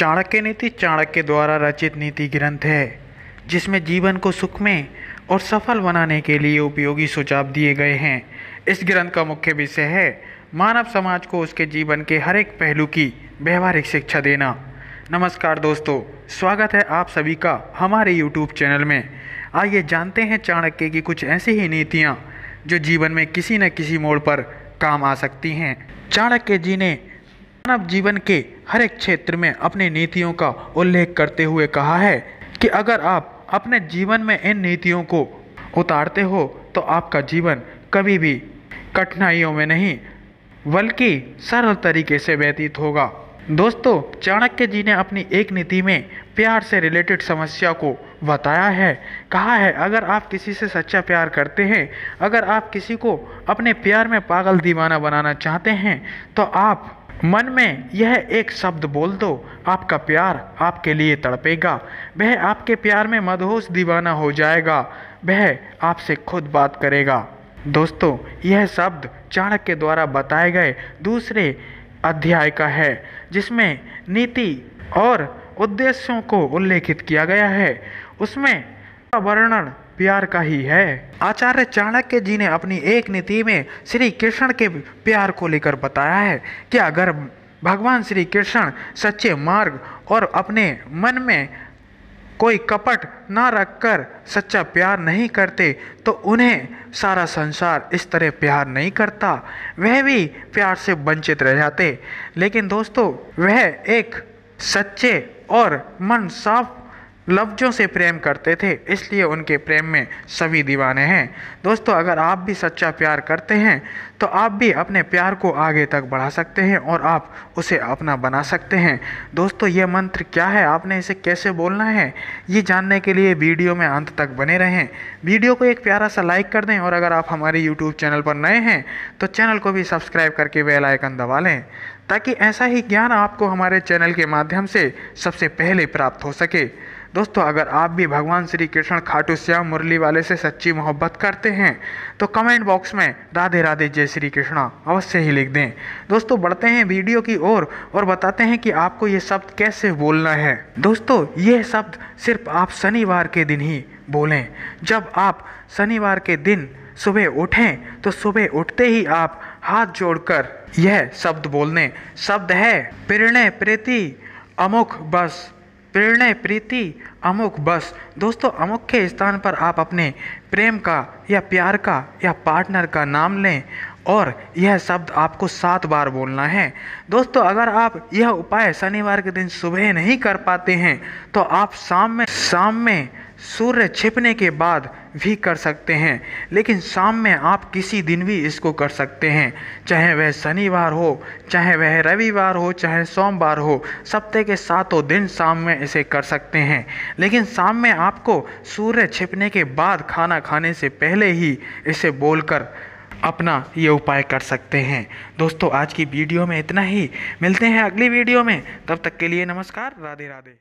चाणक्य नीति चाणक्य द्वारा रचित नीति ग्रंथ है जिसमें जीवन को सुख में और सफल बनाने के लिए उपयोगी सुझाव दिए गए हैं इस ग्रंथ का मुख्य विषय है मानव समाज को उसके जीवन के हर एक पहलू की व्यवहारिक शिक्षा देना नमस्कार दोस्तों स्वागत है आप सभी का हमारे YouTube चैनल में आइए जानते हैं चाणक्य की कुछ ऐसी ही नीतियाँ जो जीवन में किसी न किसी मोड़ पर काम आ सकती हैं चाणक्य जी ने मानव जीवन के हर एक क्षेत्र में अपनी नीतियों का उल्लेख करते हुए कहा है कि अगर आप अपने जीवन में इन नीतियों को उतारते हो तो आपका जीवन कभी भी कठिनाइयों में नहीं बल्कि सरल तरीके से व्यतीत होगा दोस्तों चाणक्य जी ने अपनी एक नीति में प्यार से रिलेटेड समस्या को बताया है कहा है अगर आप किसी से सच्चा प्यार करते हैं अगर आप किसी को अपने प्यार में पागल दीवाना बनाना चाहते हैं तो आप मन में यह एक शब्द बोल दो आपका प्यार आपके लिए तड़पेगा वह आपके प्यार में मदहोश दीवाना हो जाएगा वह आपसे खुद बात करेगा दोस्तों यह शब्द चाणक्य द्वारा बताए गए दूसरे अध्याय का है जिसमें नीति और उद्देश्यों को उल्लेखित किया गया है उसमें वर्णन प्यार का ही है आचार्य चाणक्य जी ने अपनी एक नीति में श्री कृष्ण के प्यार को लेकर बताया है कि अगर भगवान श्री कृष्ण सच्चे मार्ग और अपने मन में कोई कपट ना रखकर सच्चा प्यार नहीं करते तो उन्हें सारा संसार इस तरह प्यार नहीं करता वह भी प्यार से वंचित रह जाते लेकिन दोस्तों वह एक सच्चे और मन साफ लफ्ज़ों से प्रेम करते थे इसलिए उनके प्रेम में सभी दीवाने हैं दोस्तों अगर आप भी सच्चा प्यार करते हैं तो आप भी अपने प्यार को आगे तक बढ़ा सकते हैं और आप उसे अपना बना सकते हैं दोस्तों ये मंत्र क्या है आपने इसे कैसे बोलना है ये जानने के लिए वीडियो में अंत तक बने रहें वीडियो को एक प्यारा सा लाइक कर दें और अगर आप हमारे यूट्यूब चैनल पर नए हैं तो चैनल को भी सब्सक्राइब करके बेलाइकन दबा लें ताकि ऐसा ही ज्ञान आपको हमारे चैनल के माध्यम से सबसे पहले प्राप्त हो सके दोस्तों अगर आप भी भगवान श्री कृष्ण खाटू श्याम मुरली वाले से सच्ची मोहब्बत करते हैं तो कमेंट बॉक्स में राधे राधे जय श्री कृष्णा अवश्य ही लिख दें दोस्तों बढ़ते हैं वीडियो की ओर और, और बताते हैं कि आपको ये शब्द कैसे बोलना है दोस्तों ये शब्द सिर्फ आप शनिवार के दिन ही बोलें जब आप शनिवार के दिन सुबह उठें तो सुबह उठते ही आप हाथ जोड़कर यह शब्द बोलने शब्द है प्रणय प्रीति अमुख बस प्रेरणय प्रीति अमुक बस दोस्तों अमुक के स्थान पर आप अपने प्रेम का या प्यार का या पार्टनर का नाम लें और यह शब्द आपको सात बार बोलना है दोस्तों अगर आप यह उपाय शनिवार के दिन सुबह नहीं कर पाते हैं तो आप शाम में शाम में सूर्य छिपने के बाद भी कर सकते हैं लेकिन शाम में आप किसी दिन भी इसको कर सकते हैं चाहे वह शनिवार हो चाहे वह रविवार हो चाहे सोमवार हो सप्ते के सातों दिन शाम में इसे कर सकते हैं लेकिन शाम में आपको सूर्य छिपने के बाद खाना खाने से पहले ही इसे बोलकर अपना ये उपाय कर सकते हैं दोस्तों आज की वीडियो में इतना ही मिलते हैं अगली वीडियो में तब तक के लिए नमस्कार राधे राधे